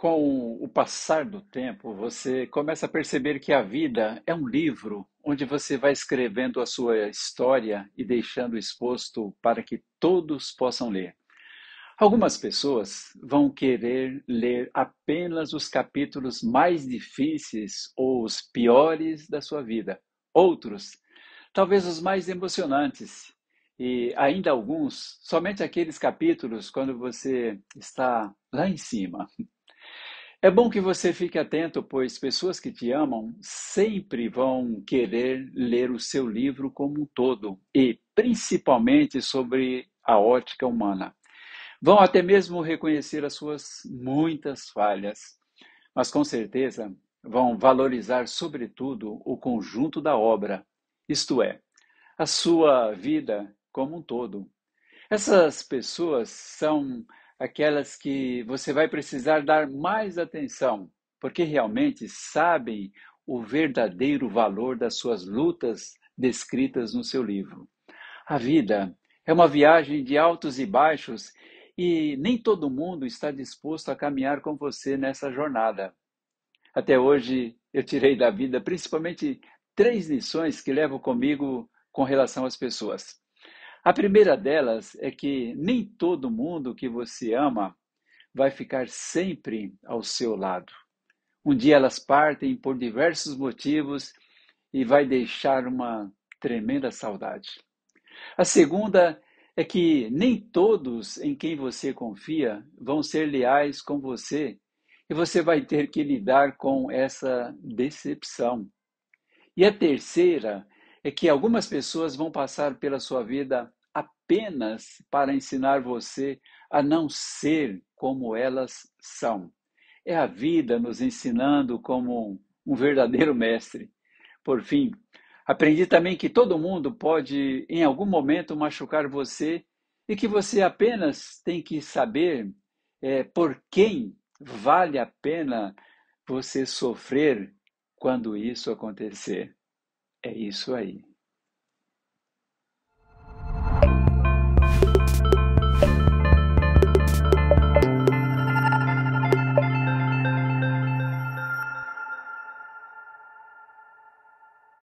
Com o passar do tempo, você começa a perceber que a vida é um livro onde você vai escrevendo a sua história e deixando exposto para que todos possam ler. Algumas pessoas vão querer ler apenas os capítulos mais difíceis ou os piores da sua vida. Outros, talvez os mais emocionantes. E ainda alguns, somente aqueles capítulos quando você está lá em cima. É bom que você fique atento, pois pessoas que te amam sempre vão querer ler o seu livro como um todo, e principalmente sobre a ótica humana. Vão até mesmo reconhecer as suas muitas falhas, mas com certeza vão valorizar, sobretudo, o conjunto da obra, isto é, a sua vida como um todo. Essas pessoas são aquelas que você vai precisar dar mais atenção, porque realmente sabem o verdadeiro valor das suas lutas descritas no seu livro. A vida é uma viagem de altos e baixos e nem todo mundo está disposto a caminhar com você nessa jornada. Até hoje eu tirei da vida principalmente três lições que levo comigo com relação às pessoas. A primeira delas é que nem todo mundo que você ama vai ficar sempre ao seu lado. Um dia elas partem por diversos motivos e vai deixar uma tremenda saudade. A segunda é que nem todos em quem você confia vão ser leais com você e você vai ter que lidar com essa decepção. E a terceira é que algumas pessoas vão passar pela sua vida apenas para ensinar você a não ser como elas são. É a vida nos ensinando como um verdadeiro mestre. Por fim, aprendi também que todo mundo pode, em algum momento, machucar você e que você apenas tem que saber é, por quem vale a pena você sofrer quando isso acontecer. É isso aí.